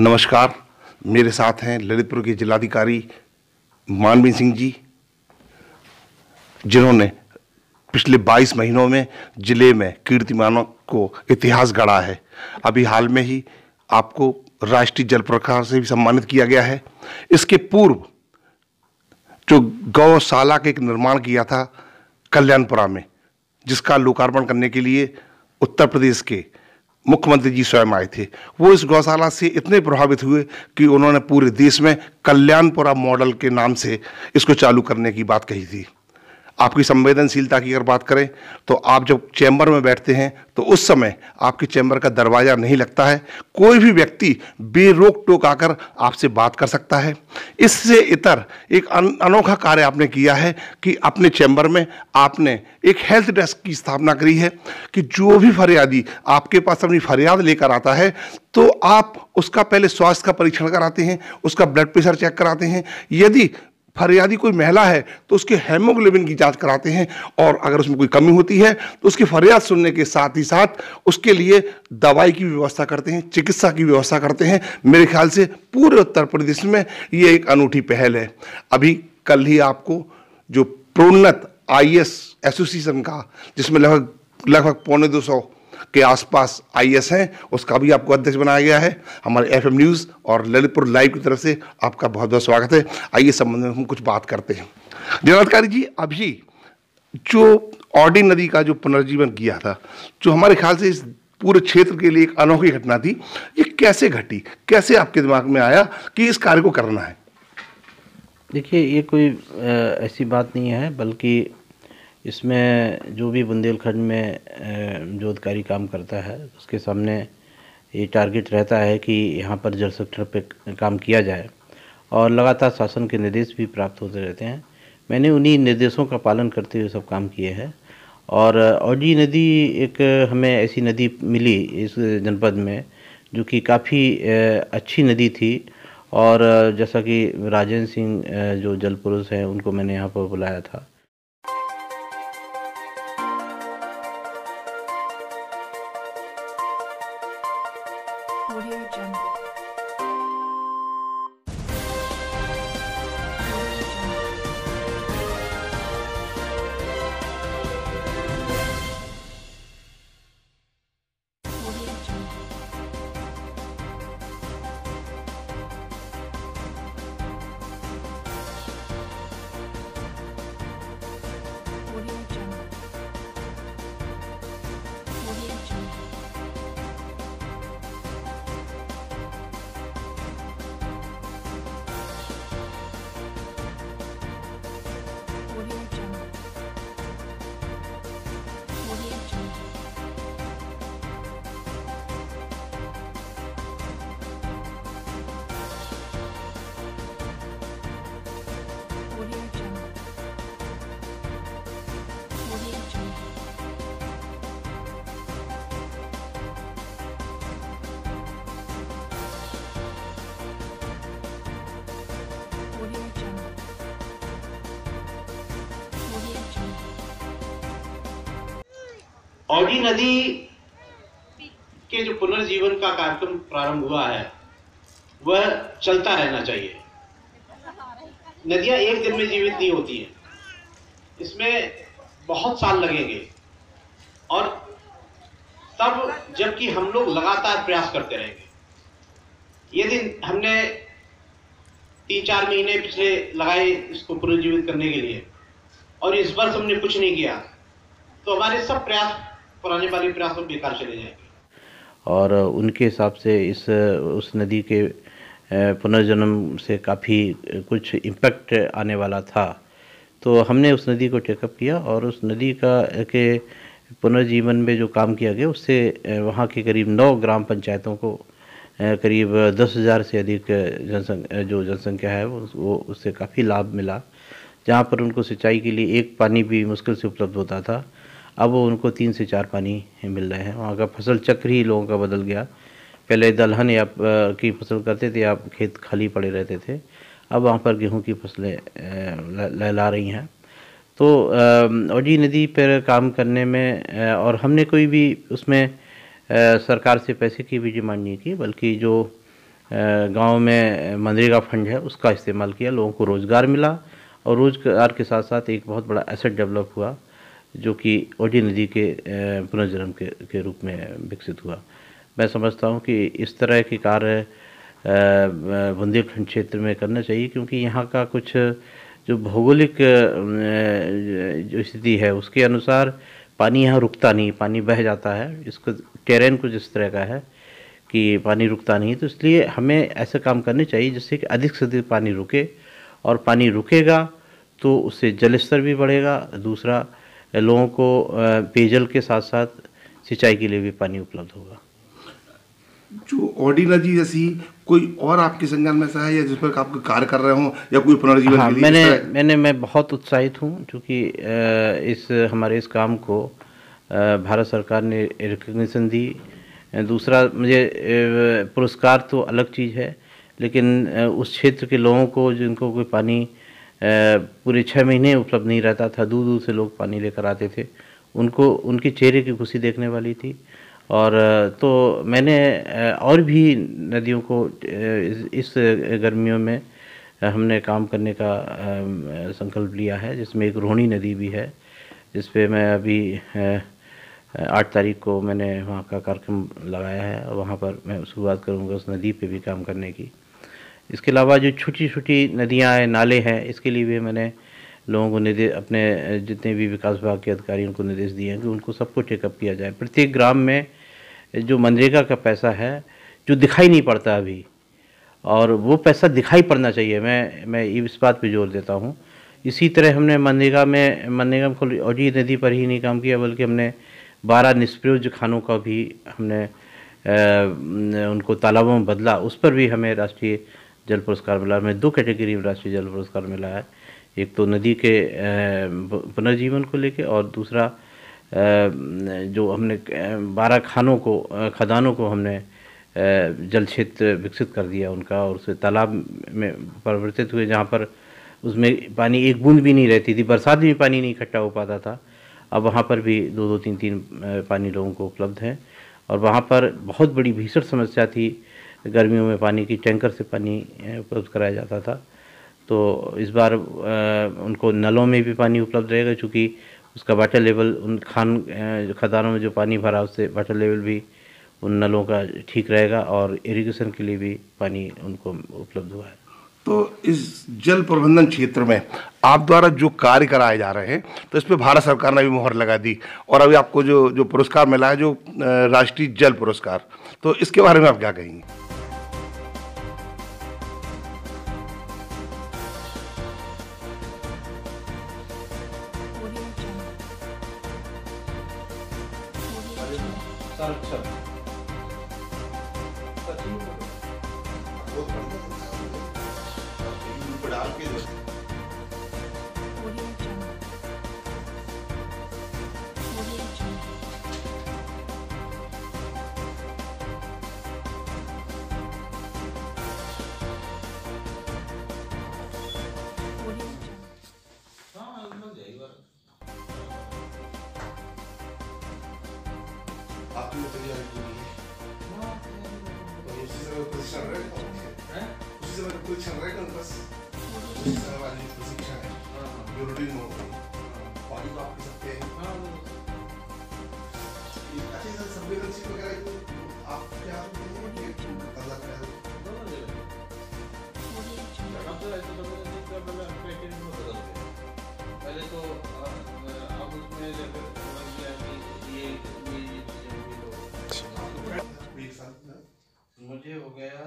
नमस्कार मेरे साथ हैं ललितपुर के जिलाधिकारी मानवीर सिंह जी जिन्होंने पिछले 22 महीनों में ज़िले में कीर्तिमानों को इतिहास गढ़ा है अभी हाल में ही आपको राष्ट्रीय जल प्रकार से भी सम्मानित किया गया है इसके पूर्व जो गौशाला के एक निर्माण किया था कल्याणपुरा में जिसका लोकार्पण करने के लिए उत्तर प्रदेश के मुख्यमंत्री जी स्वयं आए थे वो इस गौशाला से इतने प्रभावित हुए कि उन्होंने पूरे देश में कल्याणपुरा मॉडल के नाम से इसको चालू करने की बात कही थी आपकी संवेदनशीलता की अगर बात करें तो आप जब चैम्बर में बैठते हैं तो उस समय आपके चैम्बर का दरवाज़ा नहीं लगता है कोई भी व्यक्ति बेरोक टोक आकर आपसे बात कर सकता है इससे इतर एक अनोखा कार्य आपने किया है कि अपने चैम्बर में आपने एक हेल्थ डेस्क की स्थापना करी है कि जो भी फरियादी आपके पास अपनी फरियाद लेकर आता है तो आप उसका पहले स्वास्थ्य का परीक्षण कराते हैं उसका ब्लड प्रेशर चेक कराते हैं यदि फरियादी कोई महिला है तो उसके हेमोग्लोबिन की जांच कराते हैं और अगर उसमें कोई कमी होती है तो उसकी फरियाद सुनने के साथ ही साथ उसके लिए दवाई की व्यवस्था करते हैं चिकित्सा की व्यवस्था करते हैं मेरे ख्याल से पूरे उत्तर प्रदेश में ये एक अनूठी पहल है अभी कल ही आपको जो प्रोन्नत आई एस एसोसिएशन का जिसमें लगभग लगभग पौने दो सौ के आसपास आईएएस हैं उसका भी आपको अध्यक्ष बनाया गया है हमारे एफएम न्यूज़ और ललितपुर लाइव की तरफ से आपका बहुत बहुत स्वागत है आइए संबंध में हम कुछ बात करते हैं जिलाधिकारी जी अभी जो ऑडी नदी का जो पुनर्जीवन किया था जो हमारे ख्याल से इस पूरे क्षेत्र के लिए एक अनोखी घटना थी ये कैसे घटी कैसे आपके दिमाग में आया कि इस कार्य को करना है देखिए ये कोई ऐसी बात नहीं है बल्कि इसमें जो भी बुंदेलखंड में जो अधिकारी काम करता है उसके सामने ये टारगेट रहता है कि यहाँ पर जल सेक्टर पर काम किया जाए और लगातार शासन के निर्देश भी प्राप्त होते रहते हैं मैंने उन्हीं निर्देशों का पालन करते हुए सब काम किए हैं और औजी नदी एक हमें ऐसी नदी मिली इस जनपद में जो कि काफ़ी अच्छी नदी थी और जैसा कि राजेंद्र सिंह जो जल पुरुष हैं उनको मैंने यहाँ पर बुलाया था औगी नदी के जो पुनर्जीवन का कार्यक्रम प्रारंभ हुआ है वह चलता रहना चाहिए नदियाँ एक दिन में जीवित नहीं होती हैं इसमें बहुत साल लगेंगे और तब जबकि हम लोग लगातार प्रयास करते रहेंगे यदि हमने तीन चार महीने पिछले लगाए इसको पुनर्जीवित करने के लिए और इस वर्ष हमने कुछ नहीं किया तो हमारे सब प्रयास पुराने वाली विरासत तो बेकार चले जाएंगे और उनके हिसाब से इस उस नदी के पुनर्जन्म से काफ़ी कुछ इम्पैक्ट आने वाला था तो हमने उस नदी को चेकअप किया और उस नदी का के पुनर्जीवन में जो काम किया गया उससे वहाँ के करीब नौ ग्राम पंचायतों को करीब दस हज़ार से अधिक जनसंख्या जो जनसंख्या है वो उससे काफ़ी लाभ मिला जहाँ पर उनको सिंचाई के लिए एक पानी भी मुश्किल से उपलब्ध होता था अब उनको तीन से चार पानी मिल रहे हैं वहाँ का फसल चक्र ही लोगों का बदल गया पहले दलहन या की फसल करते थे या खेत खाली पड़े रहते थे अब वहाँ पर गेहूँ की फसलें लहला रही हैं तो ओजी नदी पर काम करने में और हमने कोई भी उसमें सरकार से पैसे की भी डिमांड नहीं की बल्कि जो गांव में मनरेगा फंड है उसका इस्तेमाल किया लोगों को रोज़गार मिला और रोज़गार के साथ साथ एक बहुत बड़ा एसेट डेवलप हुआ जो कि ओडी नदी के पुनर्जन्म के के रूप में विकसित हुआ मैं समझता हूँ कि इस तरह के कार्य बुंदेलखंड क्षेत्र में करना चाहिए क्योंकि यहाँ का कुछ जो भौगोलिक जो स्थिति है उसके अनुसार पानी यहाँ रुकता नहीं पानी बह जाता है इसको टेरेन कुछ इस तरह का है कि पानी रुकता नहीं तो इसलिए हमें ऐसे काम करने चाहिए जिससे कि अधिक से अधिक पानी रुके और पानी रुकेगा तो उससे जल स्तर भी बढ़ेगा दूसरा लोगों को पेयजल के साथ साथ सिंचाई के लिए भी पानी उपलब्ध होगा जो ऑडी नदी जैसी कोई और आपके संज्ञान में ऐसा है या जिस पर आप कार्य कर रहे हो या कोई पुनर्जीवन हाँ, मैंने मैंने मैं बहुत उत्साहित हूँ चूँकि इस हमारे इस काम को भारत सरकार ने रिकग्निशन दी दूसरा मुझे पुरस्कार तो अलग चीज़ है लेकिन उस क्षेत्र के लोगों को जिनको कोई पानी पूरे छः महीने उपलब्ध नहीं रहता था दूर दूर से लोग पानी लेकर आते थे उनको उनके चेहरे की खुशी देखने वाली थी और तो मैंने और भी नदियों को इस गर्मियों में हमने काम करने का संकल्प लिया है जिसमें एक रोहिणी नदी भी है जिस मैं अभी आठ तारीख को मैंने वहाँ का कार्यक्रम लगाया है और वहाँ पर मैं शुरुआत करूँगा उस नदी पे भी काम करने की इसके अलावा जो छोटी छोटी नदियाँ हैं नाले हैं इसके लिए भी मैंने लोगों को निर्देश अपने जितने भी विकास विभाग के अधिकारी उनको निर्देश दिए हैं कि उनको सबको चेकअप किया जाए प्रत्येक ग्राम में जो मनरेगा का पैसा है जो दिखाई नहीं पड़ता अभी और वो पैसा दिखाई पड़ना चाहिए मैं मैं इस बात पे जोर देता हूँ इसी तरह हमने मनरेगा में मनरेगा में औजी नदी पर ही नहीं काम किया बल्कि हमने बारह निष्प्रयोज खानों का भी हमने आ, उनको तालाबों में बदला उस पर भी हमें राष्ट्रीय जल पुरस्कार मिला हमें दो कैटेगरी में राष्ट्रीय जल पुरस्कार मिला है एक तो नदी के पुनर्जीवन को लेके और दूसरा जो हमने बारह खानों को खदानों को हमने जल क्षेत्र विकसित कर दिया उनका और उसे तालाब में परिवर्तित हुए जहाँ पर उसमें पानी एक बूंद भी नहीं रहती थी बरसात में पानी नहीं इकट्ठा हो पाता था अब वहाँ पर भी दो दो तीन तीन पानी लोगों को उपलब्ध है और वहाँ पर बहुत बड़ी भीषण समस्या थी गर्मियों में पानी की टैंकर से पानी उपलब्ध कराया जाता था तो इस बार उनको नलों में भी पानी उपलब्ध रहेगा चूँकि उसका वाटर लेवल उन खान खदानों में जो पानी भरा उससे वाटर लेवल भी उन नलों का ठीक रहेगा और इरिगेशन के लिए भी पानी उनको उपलब्ध हुआ है तो इस जल प्रबंधन क्षेत्र में आप द्वारा जो कार्य कराए जा रहे हैं तो इस पर भारत सरकार ने भी मोहर लगा दी और अभी आपको जो जो पुरस्कार मिला है जो राष्ट्रीय जल पुरस्कार तो इसके बारे में आप क्या कहेंगे शिक्षा रहेगा उसी से मेरा परीक्षण रहेगा बस उसी से हमारी प्रशिक्षा है जो रूटीन में पानी को आप पी सकते हैं अच्छी से संवेदनशील वगैरह को आप क्या अल्लाह का पहले तो आप उसमें मुझे हो गया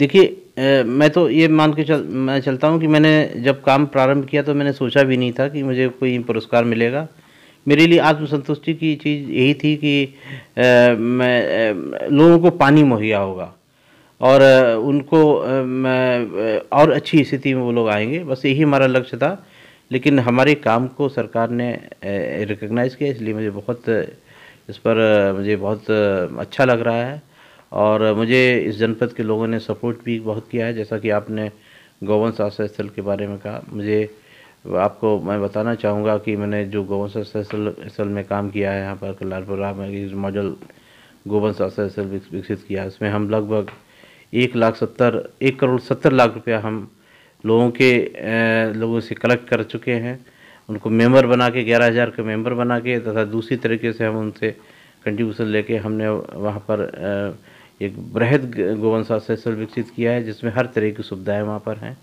देखिए मैं तो ये मान के चल मैं चलता हूँ कि मैंने जब काम प्रारंभ किया तो मैंने सोचा भी नहीं था कि मुझे कोई पुरस्कार मिलेगा मेरे लिए आत्मसंतुष्टि की चीज़ यही थी कि मैं लोगों को पानी मुहैया होगा और उनको और अच्छी स्थिति में वो लोग आएंगे बस यही हमारा लक्ष्य था लेकिन हमारे काम को सरकार ने रिकग्नाइज़ किया इसलिए मुझे बहुत इस पर मुझे बहुत अच्छा लग रहा है और मुझे इस जनपद के लोगों ने सपोर्ट भी बहुत किया है जैसा कि आपने गोवंश आश्रय स्थल के बारे में कहा मुझे आपको मैं बताना चाहूँगा कि मैंने जो गोवंश स्थल में काम किया है यहाँ पर कल्याणपुरा में मॉडल गोवंश एसोसिएशन विकसित किया उसमें हम लगभग एक लाख सत्तर एक करोड़ सत्तर लाख रुपया हम लोगों के लोगों से कलेक्ट कर चुके हैं उनको मेंबर बना के ग्यारह हज़ार के मेंबर बना के तथा दूसरी तरीके से हम उनसे कंट्रीब्यूशन लेके हमने वहाँ पर एक बृहद गोवंश एसोसिएशन विकसित किया है जिसमें हर तरह की सुविधाएँ वहाँ पर हैं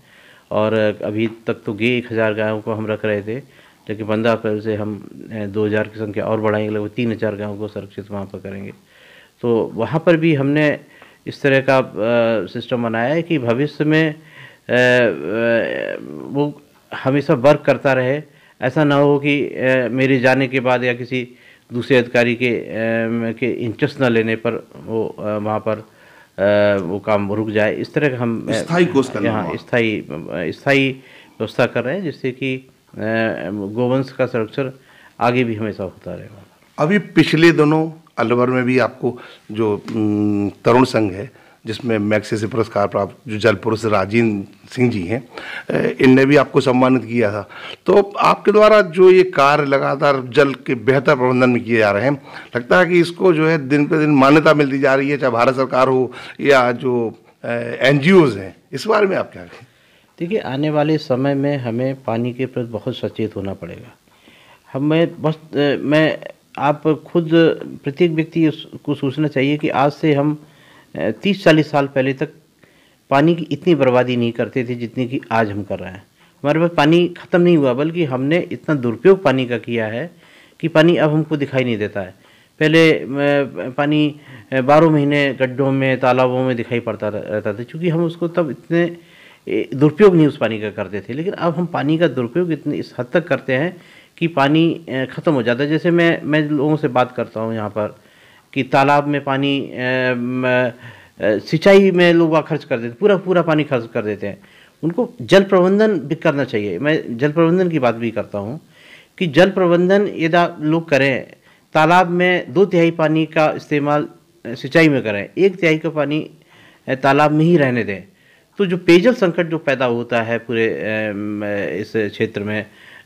और अभी तक तो गे एक हज़ार गायों को हम रख रहे थे लेकिन पंद्रह अप्रैल से हम दो हज़ार की संख्या और बढ़ाएंगे लगभग तीन हज़ार गाँव को सुरक्षित वहाँ पर करेंगे तो वहाँ पर भी हमने इस तरह का सिस्टम बनाया है कि भविष्य में वो हमेशा वर्क करता रहे ऐसा ना हो कि मेरे जाने के बाद या किसी दूसरे अधिकारी के के इंटरेस्ट न लेने पर वो वहाँ पर वो काम रुक जाए इस तरह का हम स्थाई कोष यहाँ स्थाई स्थाई व्यवस्था कर रहे हैं जिससे कि गोवंश का संरक्षण आगे भी हमेशा होता रहेगा अभी पिछले दोनों अलवर में भी आपको जो तरुण संघ है जिसमें मैक्से से पुरस्कार प्राप्त जो जल पुरुष राजेंद्र सिंह जी हैं इनने भी आपको सम्मानित किया था तो आपके द्वारा जो ये कार्य लगातार जल के बेहतर प्रबंधन में किए जा रहे हैं लगता है कि इसको जो है दिन पर दिन मान्यता मिलती जा रही है चाहे भारत सरकार हो या जो एन हैं इस बारे में आप क्या कहें देखिए आने वाले समय में हमें पानी के प्रति बहुत सचेत होना पड़ेगा हमें बस मैं आप खुद प्रत्येक व्यक्ति को सोचना चाहिए कि आज से हम तीस चालीस साल पहले तक पानी की इतनी बर्बादी नहीं करते थे जितनी कि आज हम कर रहे हैं हमारे पास पानी ख़त्म नहीं हुआ बल्कि हमने इतना दुरुपयोग पानी का किया है कि पानी अब हमको दिखाई नहीं देता है पहले पानी बारह महीने गड्ढों में तालाबों में दिखाई पड़ता रहता था क्योंकि हम उसको तब इतने दुरुपयोग नहीं उस पानी का करते थे लेकिन अब हम पानी का दुरुपयोग इतने इस हद तक करते हैं कि पानी ख़त्म हो जाता है जैसे मैं मैं लोगों से बात करता हूँ यहाँ पर कि तालाब में पानी सिंचाई में लोग खर्च कर देते पूरा पूरा पानी खर्च कर देते हैं उनको जल प्रबंधन भी करना चाहिए मैं जल प्रबंधन की बात भी करता हूँ कि जल प्रबंधन यदा लोग करें तालाब में दो तिहाई पानी का इस्तेमाल सिंचाई में करें एक तिहाई का पानी तालाब में ही रहने दें तो जो पेयजल संकट जो पैदा होता है पूरे इस क्षेत्र में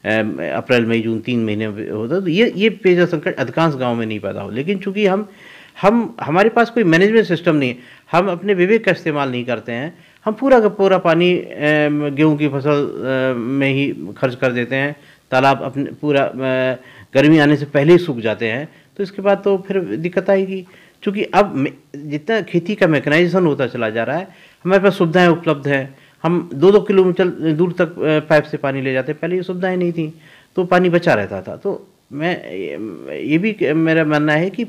अप्रैल मई जून तीन महीने होता तो ये ये पेयजल संकट अधिकांश गाँव में नहीं पैदा हो लेकिन चूँकि हम हम हमारे पास कोई मैनेजमेंट सिस्टम नहीं है हम अपने विवेक का इस्तेमाल नहीं करते हैं हम पूरा का पूरा पानी गेहूं की फसल में ही खर्च कर देते हैं तालाब अपने पूरा गर्मी आने से पहले ही सूख जाते हैं तो इसके बाद तो फिर दिक्कत आएगी क्योंकि अब जितना खेती का मैकेनाइजेशन होता चला जा रहा है हमारे पास सुविधाएं उपलब्ध हैं हम दो दो किलोमीटर दूर तक पाइप से पानी ले जाते पहले ये सुविधाएँ नहीं थी तो पानी बचा रहता था तो मैं ये भी मेरा मानना है कि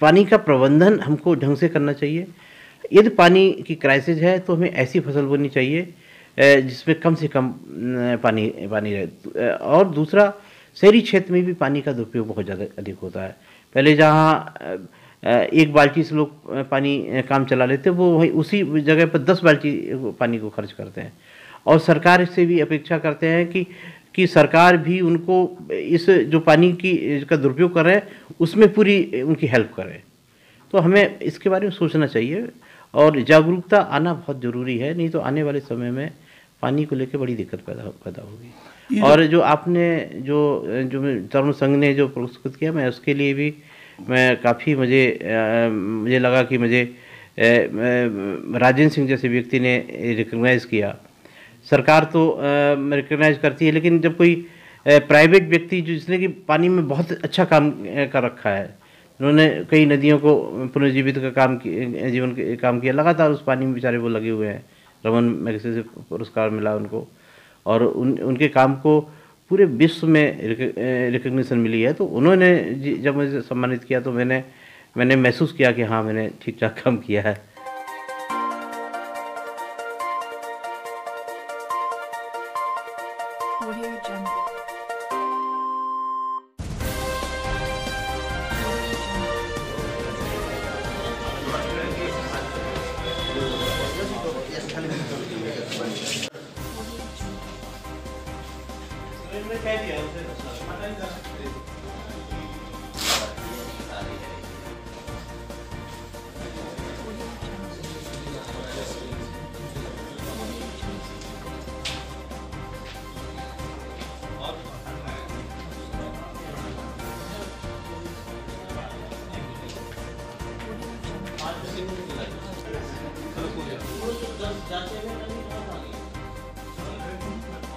पानी का प्रबंधन हमको ढंग से करना चाहिए यदि पानी की क्राइसिस है तो हमें ऐसी फसल बोनी चाहिए जिसमें कम से कम पानी पानी रहे तो, और दूसरा शहरी क्षेत्र में भी पानी का दुरुपयोग बहुत ज़्यादा अधिक होता है पहले जहाँ एक बाल्टी से लोग पानी काम चला लेते वो वही उसी जगह पर दस बाल्टी पानी को खर्च करते हैं और सरकार से भी अपेक्षा करते हैं कि कि सरकार भी उनको इस जो पानी की का दुरुपयोग कर रहे हैं उसमें पूरी उनकी हेल्प करे तो हमें इसके बारे में सोचना चाहिए और जागरूकता आना बहुत ज़रूरी है नहीं तो आने वाले समय में पानी को लेकर बड़ी दिक्कत पैदा पैदा होगी और जो आपने जो जो तरुण संघ ने जो पुरस्कृत किया मैं उसके लिए भी मैं काफ़ी मुझे मुझे लगा कि मुझे राजेंद्र सिंह जैसे व्यक्ति ने रिकग्नाइज़ किया सरकार तो रिकग्नाइज़ करती है लेकिन जब कोई प्राइवेट व्यक्ति जो जिसने कि पानी में बहुत अच्छा काम कर रखा है उन्होंने कई नदियों को पुनर्जीवित का काम जीवन के काम किया लगातार उस पानी में बेचारे वो लगे हुए हैं रमन मैगसे से पुरस्कार मिला उनको और उन उनके काम को पूरे विश्व में रिकग्निशन मिली है तो उन्होंने जब मुझे सम्मानित किया तो मैंने मैंने महसूस किया कि हाँ मैंने ठीक ठाक काम किया है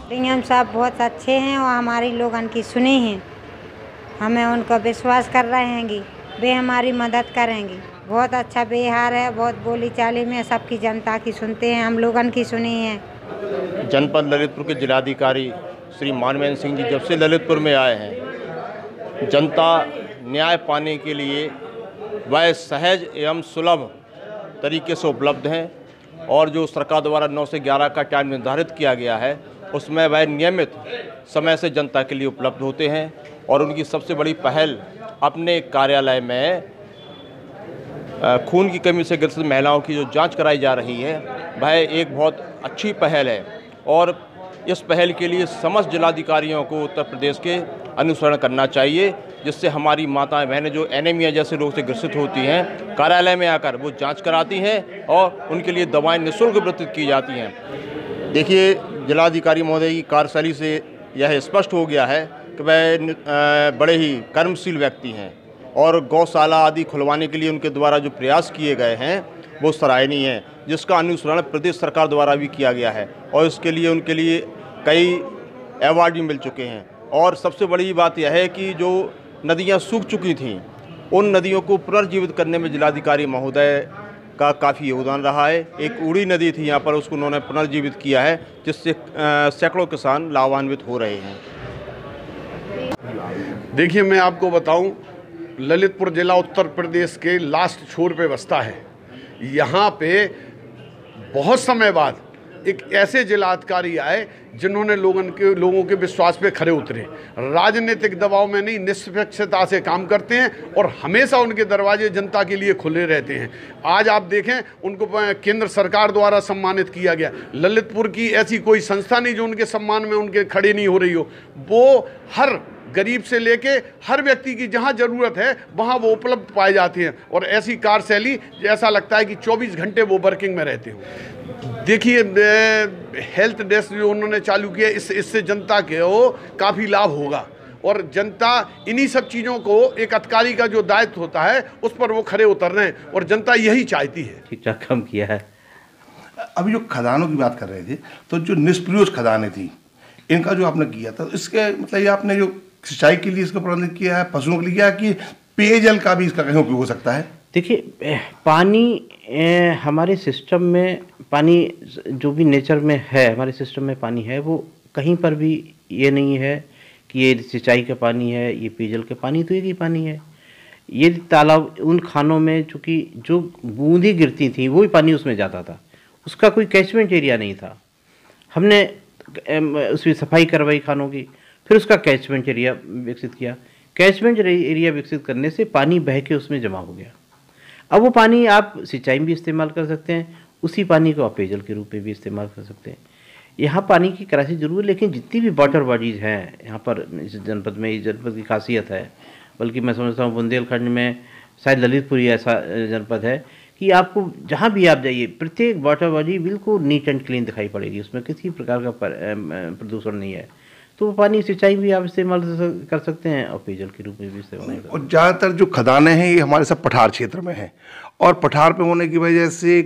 प्रियम साहब बहुत अच्छे हैं और हमारी लोग उनकी सुनी हैं हमें उनका विश्वास कर हैंगी वे हमारी मदद करेंगी बहुत अच्छा व्यवहार है बहुत बोली चाली में सबकी जनता की सुनते हैं हम लोगन की सुनी है जनपद ललितपुर के जिलाधिकारी श्री मानवेंद्र सिंह जी जब से ललितपुर में आए हैं जनता न्याय पाने के लिए वह सहज एवं सुलभ तरीके से उपलब्ध हैं और जो सरकार द्वारा 9 से 11 का टाइम निर्धारित किया गया है उसमें वह नियमित समय से जनता के लिए उपलब्ध होते हैं और उनकी सबसे बड़ी पहल अपने कार्यालय में खून की कमी से ग्रसित महिलाओं की जो जांच कराई जा रही है वह एक बहुत अच्छी पहल है और इस पहल के लिए समस्त जिलाधिकारियों को उत्तर प्रदेश के अनुसरण करना चाहिए जिससे हमारी माताएं बहनें जो एनेमिया जैसे रोग से ग्रसित होती हैं कार्यालय में आकर वो जांच कराती हैं और उनके लिए दवाएं निःशुल्क वितरित की जाती हैं देखिए जिलाधिकारी महोदय की कार्यशैली से यह स्पष्ट हो गया है कि वह बड़े ही कर्मशील व्यक्ति हैं और गौशाला आदि खुलवाने के लिए उनके द्वारा जो प्रयास किए गए हैं वो सराहनीय है जिसका अनुसरण प्रदेश सरकार द्वारा भी किया गया है और इसके लिए उनके लिए कई अवार्ड भी मिल चुके हैं और सबसे बड़ी बात यह है कि जो नदियाँ सूख चुकी थीं उन नदियों को पुनर्जीवित करने में जिलाधिकारी महोदय का काफ़ी योगदान रहा है एक उड़ी नदी थी यहाँ पर उसको उन्होंने पुनर्जीवित किया है जिससे सैकड़ों किसान लाभान्वित हो रहे हैं देखिए मैं आपको बताऊं ललितपुर ज़िला उत्तर प्रदेश के लास्ट छोर पे बसता है यहाँ पे बहुत समय बाद एक ऐसे जिलाधिकारी आए जिन्होंने लोगों के लोगों के विश्वास पे खड़े उतरे राजनीतिक दबाव में नहीं निष्पक्षता से काम करते हैं और हमेशा उनके दरवाजे जनता के लिए खुले रहते हैं आज आप देखें उनको केंद्र सरकार द्वारा सम्मानित किया गया ललितपुर की ऐसी कोई संस्था नहीं जो उनके सम्मान में उनके खड़े नहीं हो रही हो वो हर गरीब से लेके हर व्यक्ति की जहाँ ज़रूरत है वहाँ वो उपलब्ध पाए जाते हैं और ऐसी कार शैली ऐसा लगता है कि चौबीस घंटे वो वर्किंग में रहते हो देखिए हेल्थ डेस्क जो उन्होंने चालू किया इस इससे जनता के वो काफ़ी लाभ होगा और जनता इन्हीं सब चीज़ों को एक अधिकारी का जो दायित्व होता है उस पर वो खड़े उतर रहे हैं और जनता यही चाहती है ठीक ठाक कम किया है अभी जो खदानों की बात कर रहे थे तो जो निष्प्रयोज खदानें थी इनका जो आपने किया था इसके मतलब ये आपने जो सिंचाई के लिए इसका प्रबंध किया है पशुओं के लिए किया कि पेयजल का भी इसका कहीं उपयोग हो सकता है देखिए पानी ए, हमारे सिस्टम में पानी जो भी नेचर में है हमारे सिस्टम में पानी है वो कहीं पर भी ये नहीं है कि ये सिंचाई का पानी है ये पेयजल का पानी तो एक ही पानी है ये तालाब उन खानों में चूँकि जो बूंदी गिरती थी वही पानी उसमें जाता था उसका कोई कैचमेंट एरिया नहीं था हमने उसकी सफाई करवाई खानों की फिर उसका कैचमेंट एरिया विकसित किया कैचमेंट एरिया विकसित करने से पानी बह के उसमें जमा हो गया अब वो पानी आप सिंचाई में भी इस्तेमाल कर सकते हैं उसी पानी को आप पेयजल के रूप में भी इस्तेमाल कर सकते हैं यहाँ पानी की क्राइसिस जरूर है लेकिन जितनी भी वाटर बॉडीज़ हैं यहाँ पर इस जनपद में इस जनपद की खासियत है बल्कि मैं समझता हूँ बुंदेलखंड में शायद ललितपुरी ऐसा जनपद है कि आपको जहाँ भी आप जाइए प्रत्येक वाटर बॉडी बिल्कुल नीट एंड क्लीन दिखाई पड़ेगी उसमें किसी प्रकार का प्रदूषण नहीं है तो पानी सिंचाई भी आप इस्तेमाल कर सकते हैं और पेयजल के रूप में भी इस्तेमाल और ज़्यादातर जो खदाने हैं ये हमारे सब पठार क्षेत्र में हैं और पठार पे होने की वजह से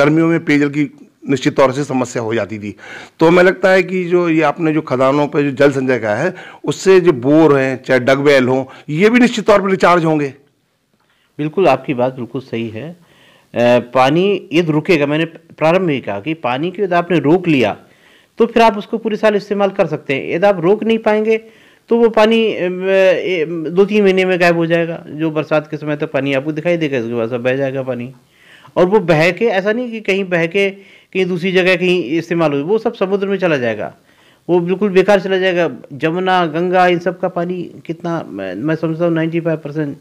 गर्मियों में पेयजल की निश्चित तौर से समस्या हो जाती थी तो हमें लगता है कि जो ये आपने जो खदानों पर जो जल संचय का है उससे जो बोर हैं चाहे डगवेल हों ये भी निश्चित तौर पर रिचार्ज होंगे बिल्कुल आपकी बात बिल्कुल सही है पानी यदि तो रुकेगा मैंने प्रारंभ में कहा कि पानी को तो यदि आपने रोक लिया तो फिर आप उसको पूरे साल इस्तेमाल कर सकते हैं यदि आप रोक नहीं पाएंगे तो वो पानी दो तीन महीने में गायब हो जाएगा जो बरसात के समय तो पानी आपको दिखाई देगा इसके बाद बह जाएगा पानी और वो बह के ऐसा नहीं कि कहीं बह के कहीं दूसरी जगह कहीं इस्तेमाल हो वो सब समुद्र में चला जाएगा वो बिल्कुल बेकार चला जाएगा जमुना गंगा इन सब का पानी कितना मैं समझता हूँ नाइन्टी फाइव परसेंट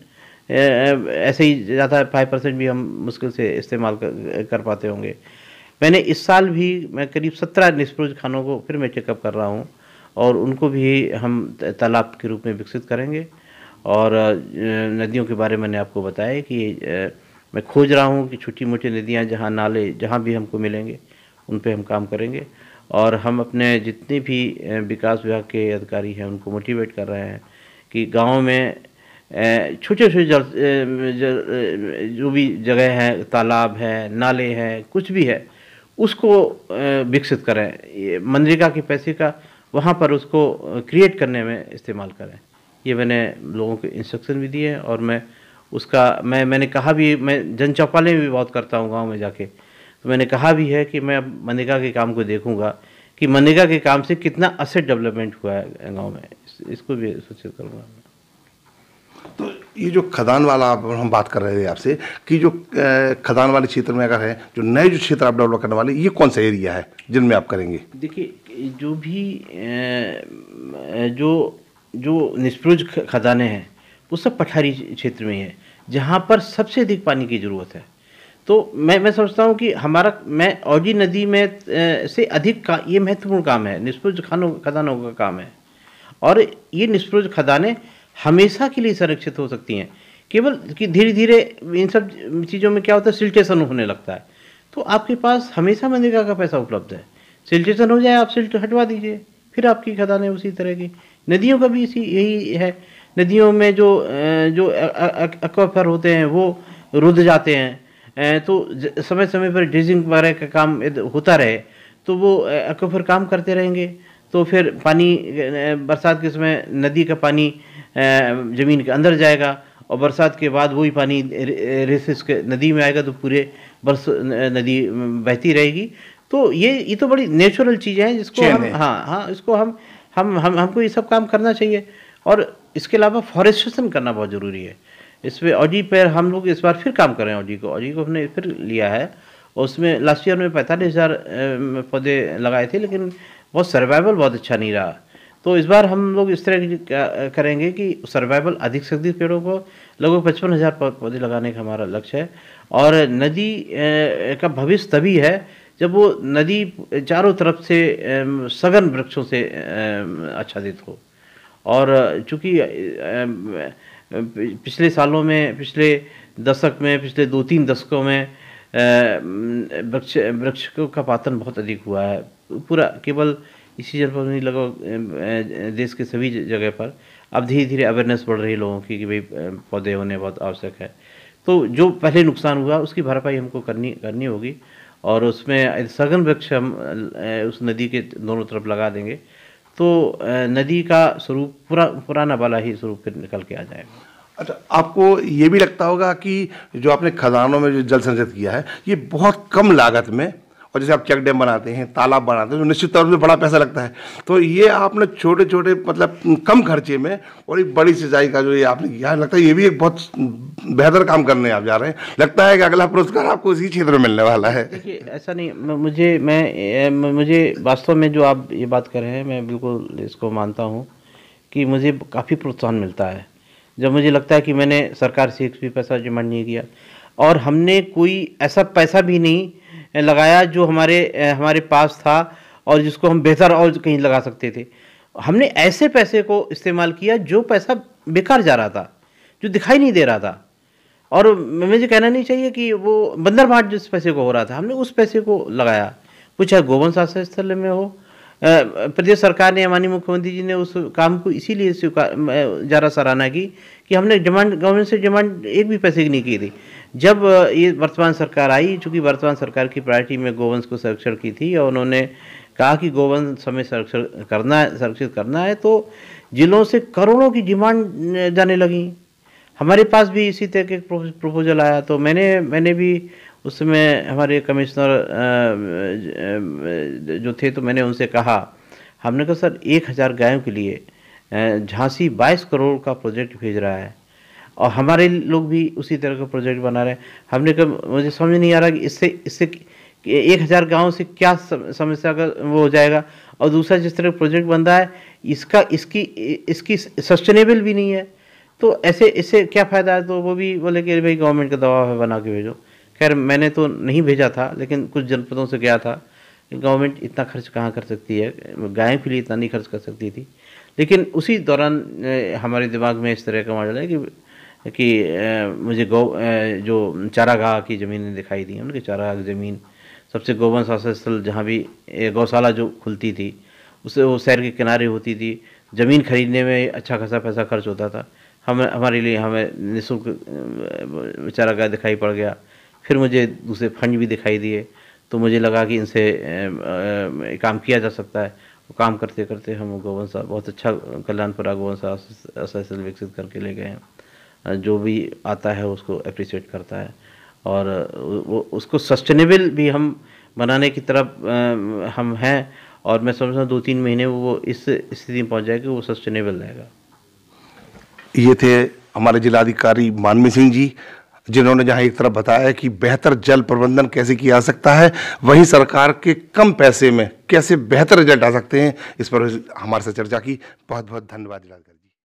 ऐसे ही ज़्यादा है फाइव परसेंट भी हम मुश्किल से इस्तेमाल कर, कर पाते होंगे मैंने इस साल भी मैं करीब सत्रह निष्प्रोज खानों को फिर मैं चेकअप कर रहा हूँ और उनको भी हम तालाब के रूप में विकसित करेंगे और नदियों के बारे में मैंने आपको बताया कि मैं खोज रहा हूँ कि छोटी मोटी नदियाँ जहाँ नाले जहाँ भी हमको मिलेंगे उन पर हम काम करेंगे और हम अपने जितने भी विकास विभाग के अधिकारी हैं उनको मोटिवेट कर रहे हैं कि गाँव में छोटे छोटे जो भी जगह हैं तालाब है नाले हैं कुछ भी है उसको विकसित करें मनरेगा के पैसे का वहाँ पर उसको क्रिएट करने में इस्तेमाल करें ये मैंने लोगों को इंस्ट्रक्शन भी दिए हैं और मैं उसका मैं मैंने कहा भी मैं जन चौपालें भी बहुत करता हूँ गाँव में जाके तो मैंने कहा भी है कि मैं मनरेगा के काम को देखूँगा कि मनरेगा के काम से कितना असेट डेवलपमेंट हुआ है गाँव में इसको भी सूचित करूँगा मैं ये जो खदान वाला आप हम बात कर रहे थे आपसे कि जो खदान वाले क्षेत्र में अगर है जो नए जो क्षेत्र आप डेवलप करने वाले ये कौन सा एरिया है जिनमें आप करेंगे देखिए जो भी जो जो निष्प्रुज खदाने हैं वो सब पठारी क्षेत्र में ही है जहाँ पर सबसे अधिक पानी की ज़रूरत है तो मैं मैं समझता हूँ कि हमारा मैं औजी नदी में से अधिक का ये महत्वपूर्ण काम है निष्प्रुज खानों खदानों का काम है और ये निष्प्रुज खदानें हमेशा के लिए संरक्षित हो सकती हैं केवल कि धीरे धीरे इन सब चीज़ों में क्या होता है सिल्टेशन होने लगता है तो आपके पास हमेशा मनरेगा का पैसा उपलब्ध है सिल्टेशन हो जाए आप सिल्ट हटवा दीजिए फिर आपकी खदानें उसी तरह की नदियों का भी इसी यही है नदियों में जो जो अक्वाफर होते हैं वो रुद जाते हैं तो समय समय पर ड्रेजिंग वगैरह का काम होता रहे तो वो अक्वाफर काम करते रहेंगे तो फिर पानी बरसात के समय नदी का पानी ज़मीन के अंदर जाएगा और बरसात के बाद वही पानी रेसिस के नदी में आएगा तो पूरे बरस नदी बहती रहेगी तो ये ये तो बड़ी नेचुरल चीज़ें हैं जिसको हम हाँ हाँ इसको हम हम हम हमको ये सब काम करना चाहिए और इसके अलावा फॉरेस्टेशन करना बहुत ज़रूरी है इस पर ऑजी पर हम लोग इस बार फिर काम कर रहे हैं ऑजी को ऑजी को हमने फिर लिया है और उसमें लास्ट ईयर में पैंतालीस हज़ार पौधे लगाए थे लेकिन बहुत सर्वाइवल बहुत अच्छा नहीं रहा तो इस बार हम लोग इस तरह करेंगे कि सर्वाइवल अधिक से अधिक पेड़ों को लगभग पचपन हज़ार पौधे लगाने का हमारा लक्ष्य है और नदी का भविष्य तभी है जब वो नदी चारों तरफ से सघन वृक्षों से आच्छादित हो और चूँकि पिछले सालों में पिछले दशक में पिछले दो तीन दशकों में वृक्ष वृक्षों का पातन बहुत अधिक हुआ है पूरा केवल इसी जलपाईगुड़ी लगभग देश के सभी जगह पर अब धीरे धीरे अवेयरनेस बढ़ रही है लोगों की कि भाई पौधे होने बहुत आवश्यक है तो जो पहले नुकसान हुआ उसकी भरपाई हमको करनी करनी होगी और उसमें सघन वृक्ष हम उस नदी के दोनों तरफ लगा देंगे तो नदी का स्वरूप पुरा, पुराना वाला ही स्वरूप फिर निकल के आ जाएगा अच्छा आपको ये भी लगता होगा कि जो आपने खदानों में जो जल संचित किया है ये बहुत कम लागत में और जैसे आप चेक डैम बनाते हैं तालाब बनाते हैं तो निश्चित तौर पर बड़ा पैसा लगता है तो ये आपने छोटे छोटे मतलब कम खर्चे में और एक बड़ी सिंचाई का जो ये आपने किया लगता है ये भी एक बहुत बेहतर काम करने आप जा रहे हैं लगता है कि अगला पुरस्कार आपको इसी क्षेत्र में मिलने वाला है ऐसा नहीं मुझे मैं मुझे वास्तव में जो आप ये बात कर रहे हैं मैं बिल्कुल इसको मानता हूँ कि मुझे काफ़ी प्रोत्साहन मिलता है जब मुझे लगता है कि मैंने सरकार से एक भी पैसा जमा नहीं किया और हमने कोई ऐसा पैसा भी नहीं लगाया जो हमारे हमारे पास था और जिसको हम बेहतर और कहीं लगा सकते थे हमने ऐसे पैसे को इस्तेमाल किया जो पैसा बेकार जा रहा था जो दिखाई नहीं दे रहा था और मुझे कहना नहीं चाहिए कि वो बंदर भाट जिस पैसे को हो रहा था हमने उस पैसे को लगाया वो चाहे गोवन शासन स्थल में हो प्रदेश सरकार ने माननीय मुख्यमंत्री जी ने उस काम को इसीलिए स्वीकार ज़्यादा सराहना की कि हमने डिमांड गवर्नमेंट से डिमांड एक भी पैसे की नहीं की थी जब ये वर्तमान सरकार आई चूँकि वर्तमान सरकार की प्रायरिटी में गोवंश को संरक्षण की थी और उन्होंने कहा कि गोवंश हमें संरक्षण करना है संरक्षित करना है तो जिलों से करोड़ों की डिमांड जाने लगी हमारे पास भी इसी तरह के प्रपोजल आया तो मैंने मैंने भी उसमें हमारे कमिश्नर जो थे तो मैंने उनसे कहा हमने कहा सर एक हज़ार गायों के लिए झांसी बाईस करोड़ का प्रोजेक्ट भेज रहा है और हमारे लोग भी उसी तरह का प्रोजेक्ट बना रहे हैं हमने कब मुझे समझ नहीं आ रहा कि इससे इससे एक हज़ार गाँव से क्या समस्या का वो हो जाएगा और दूसरा जिस तरह प्रोजेक्ट बन रहा है इसका इसकी इसकी सस्टेनेबल भी नहीं है तो ऐसे इससे क्या फ़ायदा है तो वो भी बोले कि भाई गवर्नमेंट का दबाव है बना के भेजो खैर मैंने तो नहीं भेजा था लेकिन कुछ जनपदों से गया था गवर्नमेंट इतना खर्च कहाँ कर सकती है गाय के लिए इतना नहीं खर्च कर सकती थी लेकिन उसी दौरान हमारे दिमाग में इस तरह का मॉडल है कि कि मुझे गौ जो चारागाह की ज़मीनें दिखाई दी उनके चारागाह की ज़मीन सबसे गोवंश स्थल जहाँ भी गौशाला जो खुलती थी उससे वो शहर के किनारे होती थी ज़मीन खरीदने में अच्छा खासा पैसा खर्च होता था हम हमारे लिए हमें निःशुल्क चारागाह दिखाई पड़ गया फिर मुझे दूसरे फंड भी दिखाई दिए तो मुझे लगा कि इनसे काम किया जा सकता है काम करते करते हम गोवंश बहुत अच्छा कल्याणपुरा गोवंश विकसित करके ले गए हैं जो भी आता है उसको अप्रिसिएट करता है और वो उसको सस्टेनेबल भी हम बनाने की तरफ हम हैं और मैं समझता हूँ दो तीन महीने वो इस स्थिति में पहुँच जाएगा वो सस्टेनेबल रहेगा ये थे हमारे जिलाधिकारी मानवी सिंह जी जिन्होंने जहाँ एक तरफ बताया कि बेहतर जल प्रबंधन कैसे किया जा सकता है वहीं सरकार के कम पैसे में कैसे बेहतर रिजल्ट आ सकते हैं इस पर हमारे से चर्चा की बहुत बहुत धन्यवाद जिलाधिकारी